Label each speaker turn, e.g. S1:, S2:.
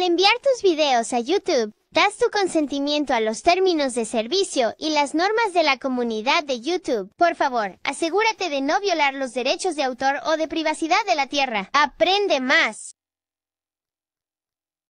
S1: Al enviar tus videos a YouTube, das tu consentimiento a los términos de servicio y las normas de la comunidad de YouTube. Por favor, asegúrate de no violar los derechos de autor o de privacidad de la tierra. Aprende más.